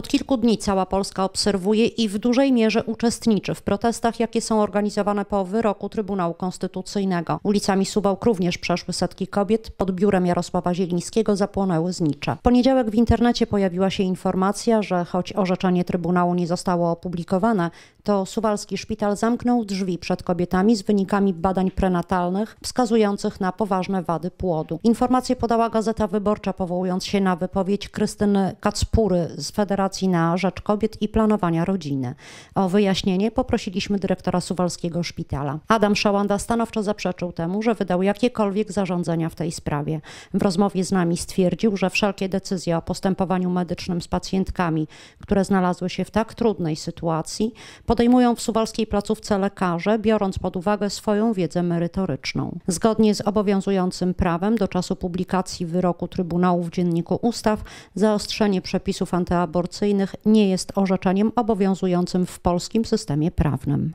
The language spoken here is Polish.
Od kilku dni cała Polska obserwuje i w dużej mierze uczestniczy w protestach, jakie są organizowane po wyroku Trybunału Konstytucyjnego. Ulicami Suwałk również przeszły setki kobiet, pod biurem Jarosława Zielińskiego zapłonęły znicze. W poniedziałek w internecie pojawiła się informacja, że choć orzeczenie Trybunału nie zostało opublikowane, to suwalski szpital zamknął drzwi przed kobietami z wynikami badań prenatalnych wskazujących na poważne wady płodu. Informację podała Gazeta Wyborcza, powołując się na wypowiedź Krystyny Kacpury z Federacji Edukacji na Rzecz Kobiet i Planowania Rodziny. O wyjaśnienie poprosiliśmy dyrektora Suwalskiego Szpitala. Adam Szałanda stanowczo zaprzeczył temu, że wydał jakiekolwiek zarządzenia w tej sprawie. W rozmowie z nami stwierdził, że wszelkie decyzje o postępowaniu medycznym z pacjentkami, które znalazły się w tak trudnej sytuacji, podejmują w suwalskiej placówce lekarze, biorąc pod uwagę swoją wiedzę merytoryczną. Zgodnie z obowiązującym prawem do czasu publikacji wyroku Trybunału w Dzienniku Ustaw zaostrzenie przepisów antyaborcyjnych konstytucyjnych nie jest orzeczeniem obowiązującym w polskim systemie prawnym.